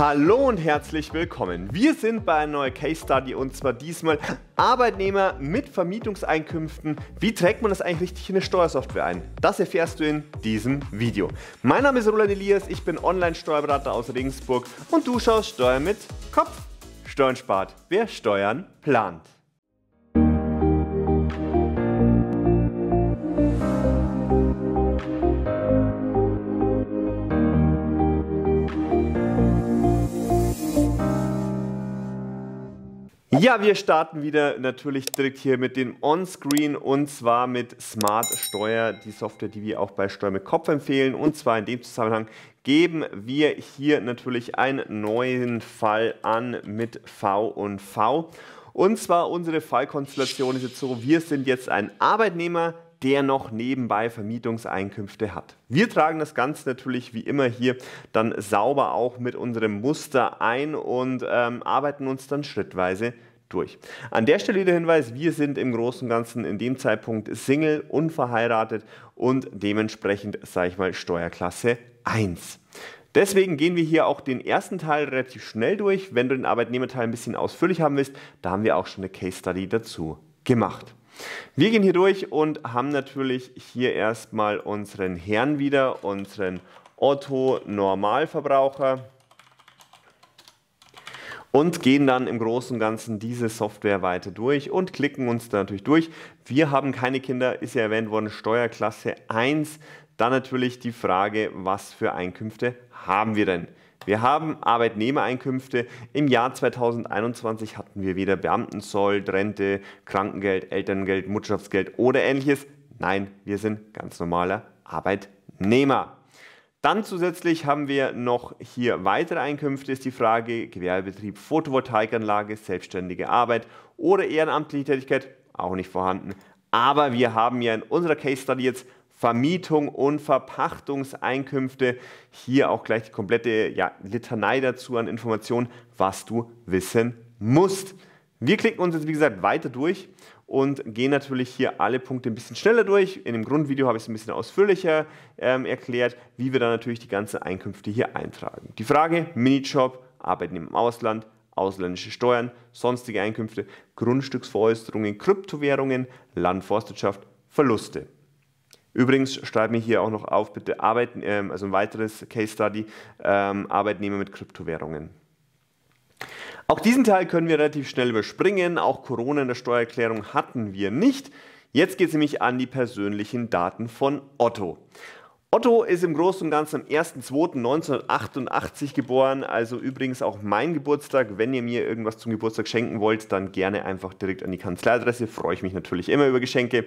Hallo und herzlich willkommen. Wir sind bei einer neuen Case Study und zwar diesmal Arbeitnehmer mit Vermietungseinkünften. Wie trägt man das eigentlich richtig in eine Steuersoftware ein? Das erfährst du in diesem Video. Mein Name ist Roland Elias, ich bin Online-Steuerberater aus Regensburg und du schaust Steuern mit Kopf. Steuern spart, wer Steuern plant. Ja, wir starten wieder natürlich direkt hier mit dem Onscreen und zwar mit Smart Steuer, die Software, die wir auch bei Steuer mit Kopf empfehlen. Und zwar in dem Zusammenhang geben wir hier natürlich einen neuen Fall an mit V und V. Und zwar unsere Fallkonstellation ist jetzt so, wir sind jetzt ein Arbeitnehmer, der noch nebenbei Vermietungseinkünfte hat. Wir tragen das Ganze natürlich wie immer hier dann sauber auch mit unserem Muster ein und ähm, arbeiten uns dann schrittweise durch. An der Stelle der Hinweis, wir sind im Großen und Ganzen in dem Zeitpunkt Single, unverheiratet und dementsprechend, sage ich mal, Steuerklasse 1. Deswegen gehen wir hier auch den ersten Teil relativ schnell durch. Wenn du den Arbeitnehmerteil ein bisschen ausführlich haben willst, da haben wir auch schon eine Case Study dazu gemacht. Wir gehen hier durch und haben natürlich hier erstmal unseren Herrn wieder, unseren Otto Normalverbraucher und gehen dann im Großen und Ganzen diese Software weiter durch und klicken uns da natürlich durch. Wir haben keine Kinder, ist ja erwähnt worden, Steuerklasse 1. Dann natürlich die Frage, was für Einkünfte haben wir denn? Wir haben Arbeitnehmereinkünfte. Im Jahr 2021 hatten wir weder Beamtenzoll, Rente, Krankengeld, Elterngeld, Mutterschaftsgeld oder ähnliches. Nein, wir sind ganz normaler Arbeitnehmer. Dann zusätzlich haben wir noch hier weitere Einkünfte, ist die Frage Gewerbebetrieb, Photovoltaikanlage, selbstständige Arbeit oder ehrenamtliche Tätigkeit, auch nicht vorhanden. Aber wir haben ja in unserer Case Study jetzt Vermietung und Verpachtungseinkünfte. Hier auch gleich die komplette ja, Litanei dazu an Informationen, was du wissen musst. Wir klicken uns jetzt, wie gesagt, weiter durch und gehen natürlich hier alle Punkte ein bisschen schneller durch. In dem Grundvideo habe ich es ein bisschen ausführlicher ähm, erklärt, wie wir dann natürlich die ganzen Einkünfte hier eintragen. Die Frage, Minijob, Arbeiten im Ausland, ausländische Steuern, sonstige Einkünfte, Grundstücksveräußerungen, Kryptowährungen, Landforstwirtschaft, Verluste. Übrigens schreibe mir hier auch noch auf, bitte Arbeiten, ähm, also ein weiteres Case Study, ähm, Arbeitnehmer mit Kryptowährungen. Auch diesen Teil können wir relativ schnell überspringen. Auch Corona in der Steuererklärung hatten wir nicht. Jetzt geht es nämlich an die persönlichen Daten von Otto. Otto ist im Großen und Ganzen am 1.2.1988 geboren, also übrigens auch mein Geburtstag. Wenn ihr mir irgendwas zum Geburtstag schenken wollt, dann gerne einfach direkt an die Kanzleiadresse. Freue ich mich natürlich immer über Geschenke.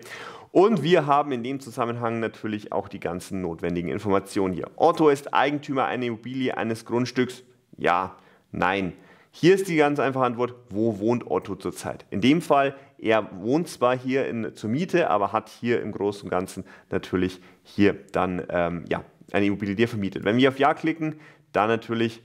Und wir haben in dem Zusammenhang natürlich auch die ganzen notwendigen Informationen hier. Otto ist Eigentümer einer Immobilie, eines Grundstücks. Ja, nein. Hier ist die ganz einfache Antwort, wo wohnt Otto zurzeit? In dem Fall, er wohnt zwar hier in, zur Miete, aber hat hier im Großen und Ganzen natürlich hier dann ähm, ja, eine Immobilie, die er vermietet. Wenn wir auf Ja klicken, dann natürlich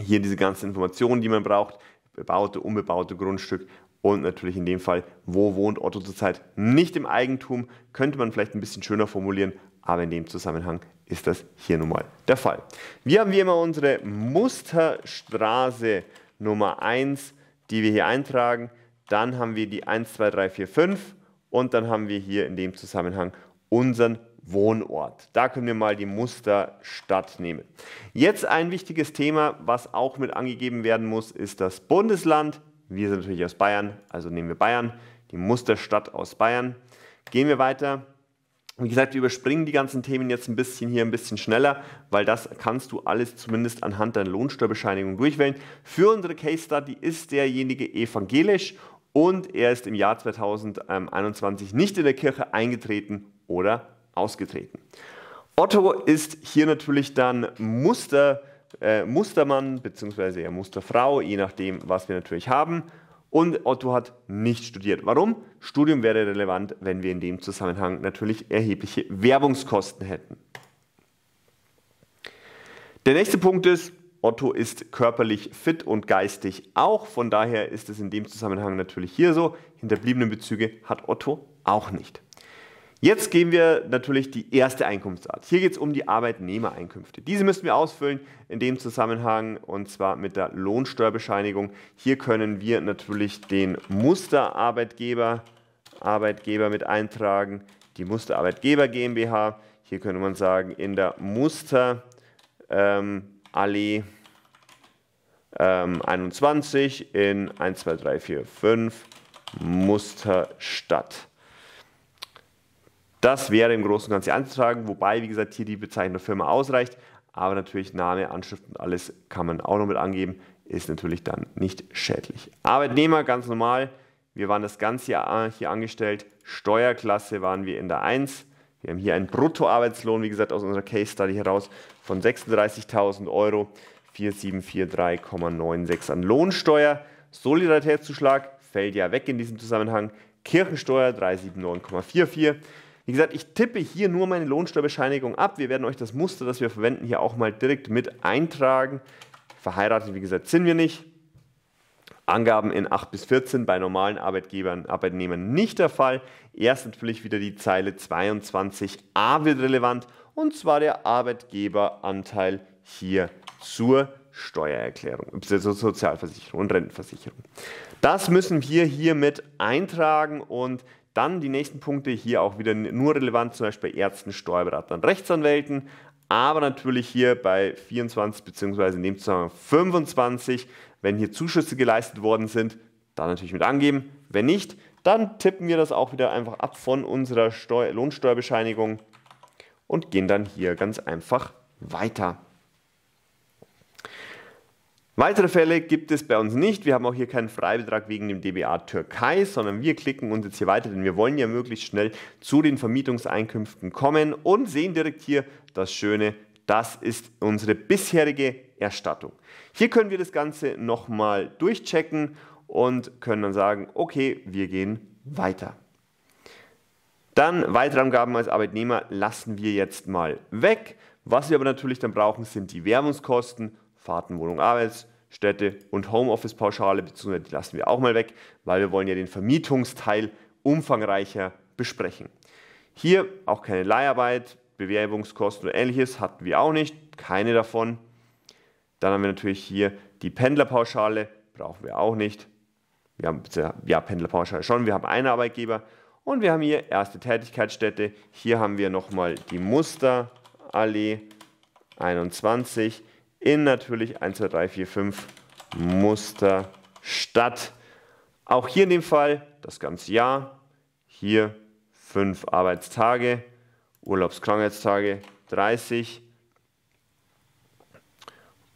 hier diese ganzen Informationen, die man braucht, bebaute, unbebaute Grundstück und natürlich in dem Fall, wo wohnt Otto zurzeit? Nicht im Eigentum, könnte man vielleicht ein bisschen schöner formulieren, aber in dem Zusammenhang ist das hier nun mal der Fall. Wir haben wie immer unsere Musterstraße Nummer 1, die wir hier eintragen. Dann haben wir die 1, 2, 3, 4, 5 und dann haben wir hier in dem Zusammenhang unseren Wohnort. Da können wir mal die Musterstadt nehmen. Jetzt ein wichtiges Thema, was auch mit angegeben werden muss, ist das Bundesland. Wir sind natürlich aus Bayern, also nehmen wir Bayern, die Musterstadt aus Bayern. Gehen wir weiter. Wie gesagt, wir überspringen die ganzen Themen jetzt ein bisschen hier, ein bisschen schneller, weil das kannst du alles zumindest anhand deiner Lohnsteuerbescheinigung durchwählen. Für unsere Case Study ist derjenige evangelisch und er ist im Jahr 2021 nicht in der Kirche eingetreten oder ausgetreten. Otto ist hier natürlich dann Muster, äh, Mustermann bzw. Ja, Musterfrau, je nachdem, was wir natürlich haben. Und Otto hat nicht studiert. Warum? Studium wäre relevant, wenn wir in dem Zusammenhang natürlich erhebliche Werbungskosten hätten. Der nächste Punkt ist, Otto ist körperlich fit und geistig auch. Von daher ist es in dem Zusammenhang natürlich hier so. Hinterbliebene Bezüge hat Otto auch nicht. Jetzt geben wir natürlich die erste Einkunftsart. Hier geht es um die Arbeitnehmereinkünfte. Diese müssen wir ausfüllen in dem Zusammenhang und zwar mit der Lohnsteuerbescheinigung. Hier können wir natürlich den Musterarbeitgeber Arbeitgeber mit eintragen, die Musterarbeitgeber GmbH. Hier könnte man sagen, in der Musterallee ähm, ähm, 21 in 1, 2, 3, 4, 5 Musterstadt. Das wäre im Großen und Ganzen anzutragen, wobei, wie gesagt, hier die Bezeichnung der Firma ausreicht. Aber natürlich Name, Anschrift und alles kann man auch noch mit angeben. Ist natürlich dann nicht schädlich. Arbeitnehmer ganz normal. Wir waren das ganze Jahr hier angestellt. Steuerklasse waren wir in der 1. Wir haben hier einen Bruttoarbeitslohn, wie gesagt, aus unserer Case Study heraus von 36.000 Euro, 4743,96 an Lohnsteuer. Solidaritätszuschlag fällt ja weg in diesem Zusammenhang. Kirchensteuer 379,44. Wie gesagt, ich tippe hier nur meine Lohnsteuerbescheinigung ab. Wir werden euch das Muster, das wir verwenden, hier auch mal direkt mit eintragen. Verheiratet, wie gesagt, sind wir nicht. Angaben in 8 bis 14 bei normalen Arbeitgebern, Arbeitnehmern nicht der Fall. Erst natürlich wieder die Zeile 22a wird relevant und zwar der Arbeitgeberanteil hier zur Steuererklärung, also Sozialversicherung und Rentenversicherung. Das müssen wir hier mit eintragen und dann die nächsten Punkte hier auch wieder nur relevant, zum Beispiel bei Ärzten, Steuerberatern, Rechtsanwälten, aber natürlich hier bei 24 bzw. in dem Zusammenhang 25, wenn hier Zuschüsse geleistet worden sind, dann natürlich mit angeben. Wenn nicht, dann tippen wir das auch wieder einfach ab von unserer Steu Lohnsteuerbescheinigung und gehen dann hier ganz einfach weiter. Weitere Fälle gibt es bei uns nicht. Wir haben auch hier keinen Freibetrag wegen dem DBA Türkei, sondern wir klicken uns jetzt hier weiter, denn wir wollen ja möglichst schnell zu den Vermietungseinkünften kommen und sehen direkt hier das Schöne. Das ist unsere bisherige Erstattung. Hier können wir das Ganze nochmal durchchecken und können dann sagen, okay, wir gehen weiter. Dann weitere Angaben als Arbeitnehmer lassen wir jetzt mal weg. Was wir aber natürlich dann brauchen, sind die Werbungskosten Fahrten, Wohnung, Arbeitsstätte und Homeoffice-Pauschale, beziehungsweise die lassen wir auch mal weg, weil wir wollen ja den Vermietungsteil umfangreicher besprechen. Hier auch keine Leiharbeit, Bewerbungskosten oder ähnliches hatten wir auch nicht, keine davon. Dann haben wir natürlich hier die Pendlerpauschale, brauchen wir auch nicht. Wir haben ja Pendlerpauschale schon, wir haben einen Arbeitgeber und wir haben hier erste Tätigkeitsstätte. Hier haben wir nochmal die Musterallee 21 in natürlich 1, 2, 3, 4, 5 Muster statt. Auch hier in dem Fall das ganze Jahr, hier 5 Arbeitstage, Urlaubskrankheitstage 30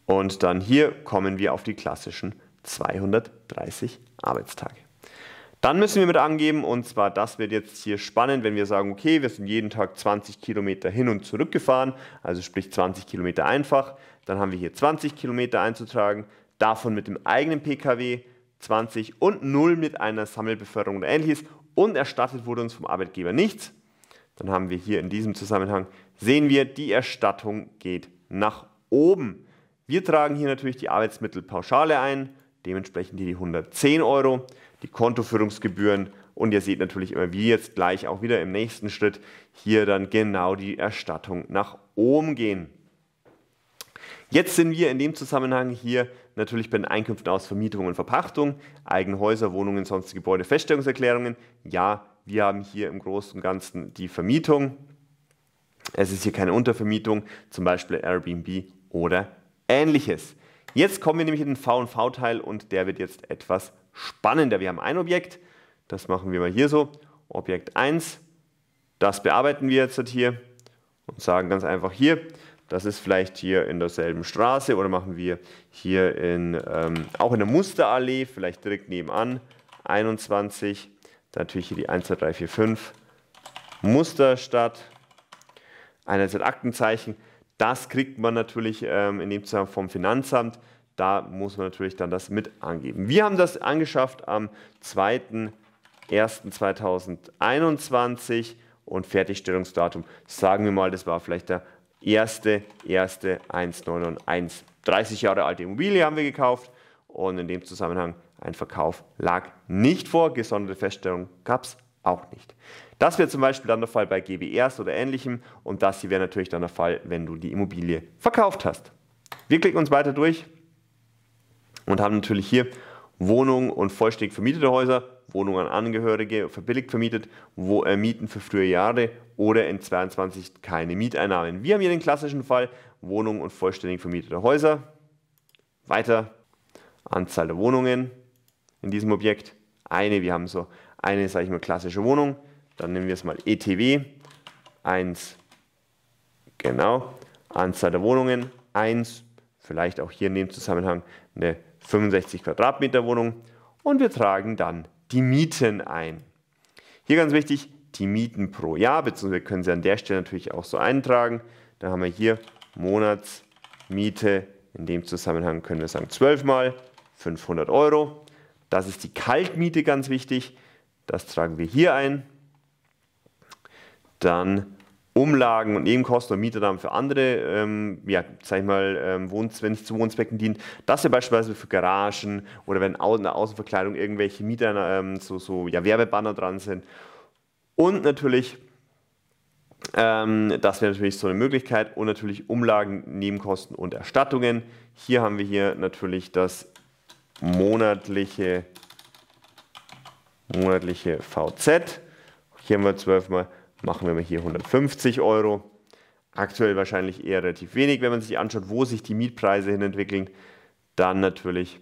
und dann hier kommen wir auf die klassischen 230 Arbeitstage. Dann müssen wir mit angeben, und zwar, das wird jetzt hier spannend, wenn wir sagen, okay, wir sind jeden Tag 20 Kilometer hin und zurück gefahren, also sprich 20 Kilometer einfach, dann haben wir hier 20 Kilometer einzutragen, davon mit dem eigenen Pkw 20 und 0 mit einer Sammelbeförderung oder ähnliches und erstattet wurde uns vom Arbeitgeber nichts, dann haben wir hier in diesem Zusammenhang, sehen wir, die Erstattung geht nach oben. Wir tragen hier natürlich die Arbeitsmittelpauschale ein, Dementsprechend hier die 110 Euro, die Kontoführungsgebühren und ihr seht natürlich immer, wie jetzt gleich auch wieder im nächsten Schritt hier dann genau die Erstattung nach oben gehen. Jetzt sind wir in dem Zusammenhang hier natürlich bei den Einkünften aus Vermietung und Verpachtung, Eigenhäuser, Wohnungen, sonstige Gebäude, Feststellungserklärungen. Ja, wir haben hier im Großen und Ganzen die Vermietung. Es ist hier keine Untervermietung, zum Beispiel Airbnb oder ähnliches. Jetzt kommen wir nämlich in den V&V-Teil und der wird jetzt etwas spannender. Wir haben ein Objekt, das machen wir mal hier so, Objekt 1, das bearbeiten wir jetzt hier und sagen ganz einfach hier, das ist vielleicht hier in derselben Straße oder machen wir hier in, ähm, auch in der Musterallee, vielleicht direkt nebenan, 21, dann natürlich hier die 1, 2, 3, 4, 5, Musterstadt, einerseits Aktenzeichen, das kriegt man natürlich ähm, in dem Zusammenhang vom Finanzamt. Da muss man natürlich dann das mit angeben. Wir haben das angeschafft am 2.1.2021 und Fertigstellungsdatum, sagen wir mal, das war vielleicht der erste, 30 Jahre alte Immobilie haben wir gekauft und in dem Zusammenhang ein Verkauf lag nicht vor. Gesonderte Feststellung gab es auch nicht. Das wäre zum Beispiel dann der Fall bei GBRs oder ähnlichem und das hier wäre natürlich dann der Fall, wenn du die Immobilie verkauft hast. Wir klicken uns weiter durch und haben natürlich hier Wohnungen und vollständig vermietete Häuser, Wohnungen an Angehörige verbilligt vermietet, wo äh, Mieten für frühe Jahre oder in 22 keine Mieteinnahmen. Wir haben hier den klassischen Fall Wohnungen und vollständig vermietete Häuser. Weiter, Anzahl der Wohnungen in diesem Objekt. Eine, wir haben so eine, sage ich mal, klassische Wohnung, dann nehmen wir es mal ETW, 1, genau, Anzahl der Wohnungen, 1, vielleicht auch hier in dem Zusammenhang eine 65 Quadratmeter Wohnung und wir tragen dann die Mieten ein. Hier ganz wichtig, die Mieten pro Jahr, beziehungsweise können Sie an der Stelle natürlich auch so eintragen. Dann haben wir hier Monatsmiete, in dem Zusammenhang können wir sagen 12 mal 500 Euro. Das ist die Kaltmiete ganz wichtig. Das tragen wir hier ein. Dann Umlagen und Nebenkosten und Mieternahmen für andere, ähm, ja, sag ich mal, ähm, Wohns, wenn es zu Wohnzwecken dient. Das hier beispielsweise für Garagen oder wenn in der Außenverkleidung irgendwelche Mieter, ähm, so, so ja, Werbebanner dran sind. Und natürlich, ähm, das wäre natürlich so eine Möglichkeit. Und natürlich Umlagen, Nebenkosten und Erstattungen. Hier haben wir hier natürlich das monatliche monatliche VZ. Hier haben wir 12 mal, machen wir mal hier 150 Euro. Aktuell wahrscheinlich eher relativ wenig, wenn man sich anschaut, wo sich die Mietpreise hin entwickeln. Dann natürlich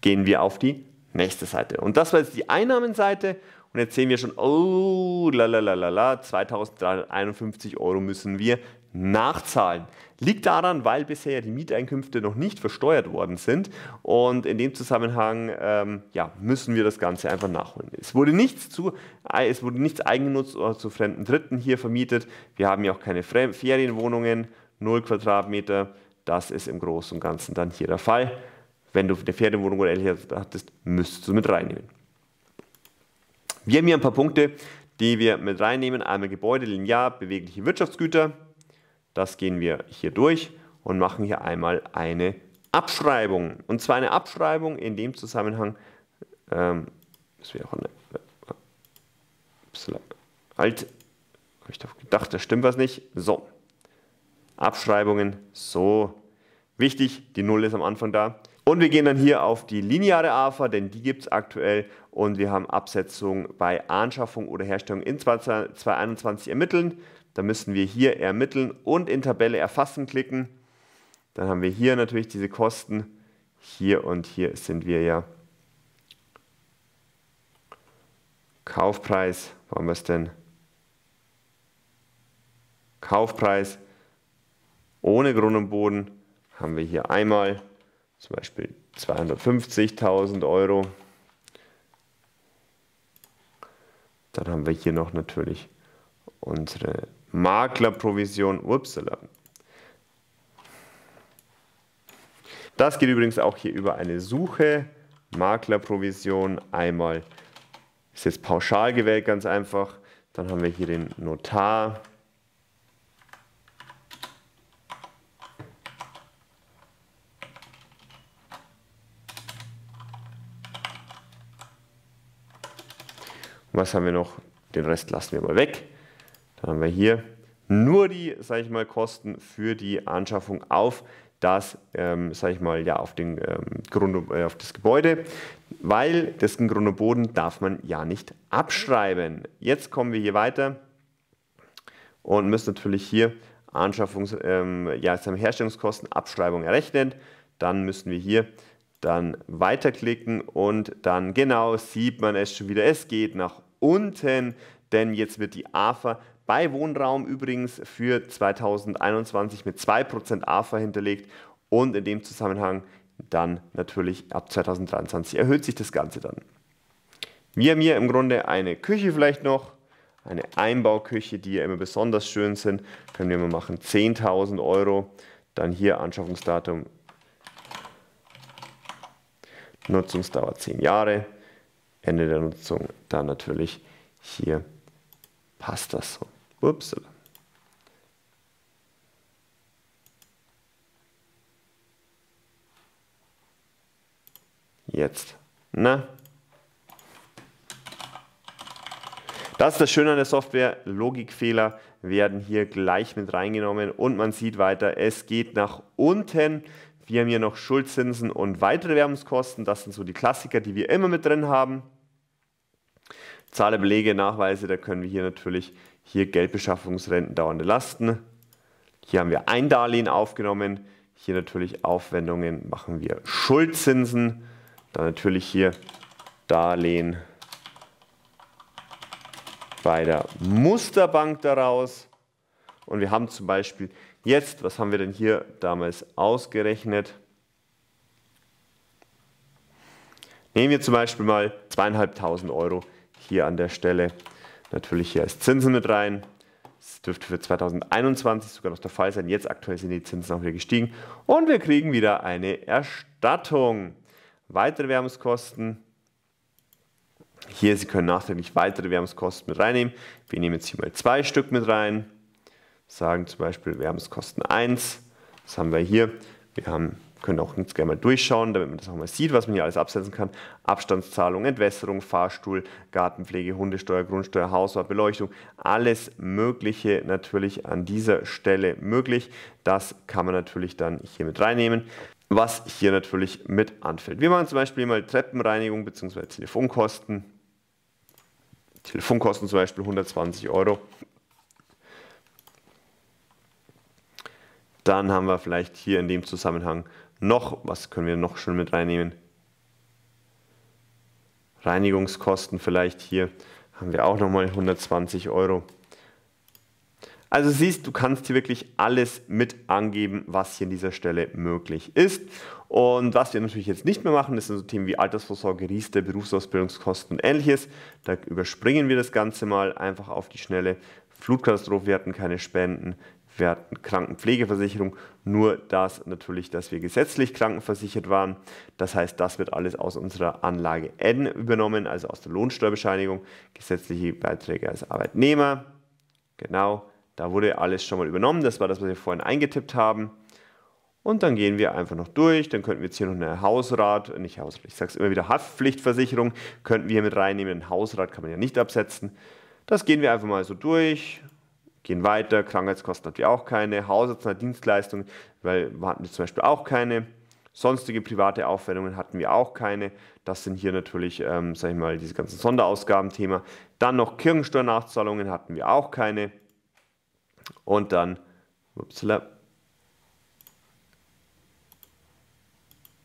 gehen wir auf die nächste Seite. Und das war jetzt die Einnahmenseite. Und jetzt sehen wir schon, oh, la la la la la, 2351 Euro müssen wir nachzahlen. Liegt daran, weil bisher die Mieteinkünfte noch nicht versteuert worden sind und in dem Zusammenhang ähm, ja, müssen wir das Ganze einfach nachholen. Es wurde nichts zu, äh, es wurde nichts eigengenutzt oder zu fremden Dritten hier vermietet. Wir haben ja auch keine Fre Ferienwohnungen, 0 Quadratmeter. Das ist im Großen und Ganzen dann hier der Fall. Wenn du eine Ferienwohnung oder ähnliches hattest, müsstest du mit reinnehmen. Wir haben hier ein paar Punkte, die wir mit reinnehmen. Einmal Gebäude, linear, bewegliche Wirtschaftsgüter. Das gehen wir hier durch und machen hier einmal eine Abschreibung. Und zwar eine Abschreibung in dem Zusammenhang, ähm, das wäre auch eine, äh, alt, habe ich doch gedacht, da stimmt was nicht. So, Abschreibungen, so, wichtig, die Null ist am Anfang da. Und wir gehen dann hier auf die lineare AFA, denn die gibt es aktuell und wir haben Absetzung bei Anschaffung oder Herstellung in 2021 ermitteln. Da müssen wir hier ermitteln und in Tabelle erfassen klicken. Dann haben wir hier natürlich diese Kosten. Hier und hier sind wir ja. Kaufpreis, wo haben wir es denn? Kaufpreis ohne Grund und Boden haben wir hier einmal zum Beispiel 250.000 Euro. Dann haben wir hier noch natürlich unsere Maklerprovision Uppsala. Das geht übrigens auch hier über eine Suche. Maklerprovision einmal ist jetzt pauschal gewählt, ganz einfach. Dann haben wir hier den Notar. was haben wir noch? Den Rest lassen wir mal weg. Dann haben wir hier nur die, sage ich mal, Kosten für die Anschaffung auf das, ähm, sage ich mal, ja, auf, den, ähm, Grund, äh, auf das Gebäude, weil das Grund und Boden darf man ja nicht abschreiben. Jetzt kommen wir hier weiter und müssen natürlich hier Anschaffungs-, ähm, ja, Herstellungskosten, Abschreibung errechnen. Dann müssen wir hier dann weiterklicken und dann genau sieht man es schon wieder. Es geht nach unten, denn jetzt wird die AFA bei Wohnraum übrigens für 2021 mit 2% AFA hinterlegt und in dem Zusammenhang dann natürlich ab 2023 erhöht sich das Ganze dann. Wir haben hier im Grunde eine Küche vielleicht noch, eine Einbauküche, die ja immer besonders schön sind. Können wir mal machen 10.000 Euro, dann hier Anschaffungsdatum, Nutzungsdauer 10 Jahre, Ende der Nutzung dann natürlich hier passt das so. Ups. Jetzt. Na? Das ist das Schöne an der Software. Logikfehler werden hier gleich mit reingenommen und man sieht weiter, es geht nach unten. Wir haben hier noch Schuldzinsen und weitere Werbungskosten. Das sind so die Klassiker, die wir immer mit drin haben. Zahl der Belege, Nachweise, da können wir hier natürlich hier Geldbeschaffungsrenten, dauernde Lasten. Hier haben wir ein Darlehen aufgenommen. Hier natürlich Aufwendungen machen wir Schuldzinsen. Dann natürlich hier Darlehen bei der Musterbank daraus. Und wir haben zum Beispiel jetzt, was haben wir denn hier damals ausgerechnet? Nehmen wir zum Beispiel mal zweieinhalbtausend Euro hier an der Stelle. Natürlich hier als Zinsen mit rein. Das dürfte für 2021 sogar noch der Fall sein. Jetzt aktuell sind die Zinsen auch wieder gestiegen. Und wir kriegen wieder eine Erstattung. Weitere Wärmungskosten. Hier, Sie können nachträglich weitere Wärmungskosten mit reinnehmen. Wir nehmen jetzt hier mal zwei Stück mit rein. Sagen zum Beispiel Wärmungskosten 1. Das haben wir hier. Wir haben können auch uns gerne mal durchschauen, damit man das auch mal sieht, was man hier alles absetzen kann. Abstandszahlung, Entwässerung, Fahrstuhl, Gartenpflege, Hundesteuer, Grundsteuer, Hausrat, Beleuchtung, alles Mögliche natürlich an dieser Stelle möglich. Das kann man natürlich dann hier mit reinnehmen was hier natürlich mit anfällt. Wir machen zum Beispiel mal Treppenreinigung bzw. Telefonkosten. Telefonkosten zum Beispiel 120 Euro. Dann haben wir vielleicht hier in dem Zusammenhang noch, was können wir noch schön mit reinnehmen? Reinigungskosten vielleicht hier haben wir auch nochmal 120 Euro. Also siehst, du kannst hier wirklich alles mit angeben, was hier an dieser Stelle möglich ist. Und was wir natürlich jetzt nicht mehr machen, das sind so Themen wie Altersvorsorge, Riester, Berufsausbildungskosten und ähnliches. Da überspringen wir das Ganze mal einfach auf die Schnelle. Flutkatastrophe, wir hatten keine Spenden, wir hatten Krankenpflegeversicherung, nur das natürlich, dass wir gesetzlich krankenversichert waren. Das heißt, das wird alles aus unserer Anlage N übernommen, also aus der Lohnsteuerbescheinigung, gesetzliche Beiträge als Arbeitnehmer. Genau, da wurde alles schon mal übernommen. Das war das, was wir vorhin eingetippt haben. Und dann gehen wir einfach noch durch. Dann könnten wir jetzt hier noch eine Hausrat, nicht Hausrat, ich sage es immer wieder, Haftpflichtversicherung, könnten wir hier mit reinnehmen. Einen Hausrat kann man ja nicht absetzen. Das gehen wir einfach mal so durch, gehen weiter. Krankheitskosten hatten wir auch keine, Hausarzt und Dienstleistungen, weil hatten wir zum Beispiel auch keine. Sonstige private Aufwendungen hatten wir auch keine. Das sind hier natürlich, ähm, sag ich mal, diese ganzen Sonderausgabenthema. Dann noch Kirchensteuernachzahlungen hatten wir auch keine. Und dann, upsala.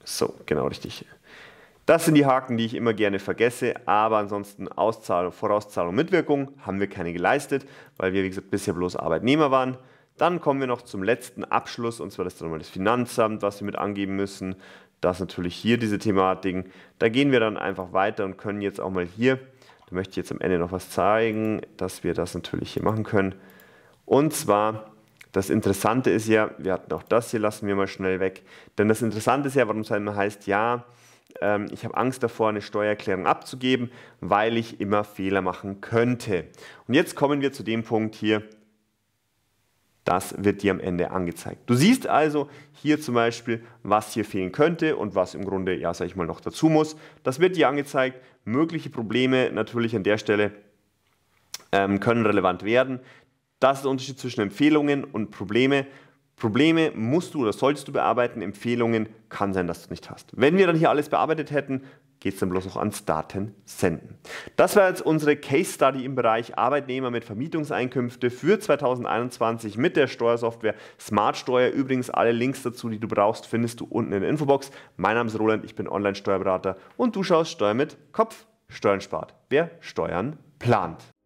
So, genau richtig. Hier. Das sind die Haken, die ich immer gerne vergesse, aber ansonsten Auszahlung, Vorauszahlung, Mitwirkung haben wir keine geleistet, weil wir, wie gesagt, bisher bloß Arbeitnehmer waren. Dann kommen wir noch zum letzten Abschluss, und zwar das ist dann nochmal das Finanzamt, was wir mit angeben müssen. Das ist natürlich hier diese Thematik. Da gehen wir dann einfach weiter und können jetzt auch mal hier, da möchte ich jetzt am Ende noch was zeigen, dass wir das natürlich hier machen können. Und zwar das Interessante ist ja, wir hatten auch das hier, lassen wir mal schnell weg. Denn das Interessante ist ja, warum es einmal heißt, ja, ähm, ich habe Angst davor, eine Steuererklärung abzugeben, weil ich immer Fehler machen könnte. Und jetzt kommen wir zu dem Punkt hier, das wird dir am Ende angezeigt. Du siehst also hier zum Beispiel, was hier fehlen könnte und was im Grunde, ja, sag ich mal, noch dazu muss. Das wird dir angezeigt. Mögliche Probleme natürlich an der Stelle ähm, können relevant werden. Das ist der Unterschied zwischen Empfehlungen und Probleme. Probleme musst du oder solltest du bearbeiten, Empfehlungen kann sein, dass du nicht hast. Wenn wir dann hier alles bearbeitet hätten, geht es dann bloß noch ans Daten senden. Das war jetzt unsere Case Study im Bereich Arbeitnehmer mit Vermietungseinkünfte für 2021 mit der Steuersoftware Smart Steuer. Übrigens alle Links dazu, die du brauchst, findest du unten in der Infobox. Mein Name ist Roland, ich bin Online-Steuerberater und du schaust Steuer mit Kopf, Steuern spart. Wer Steuern plant.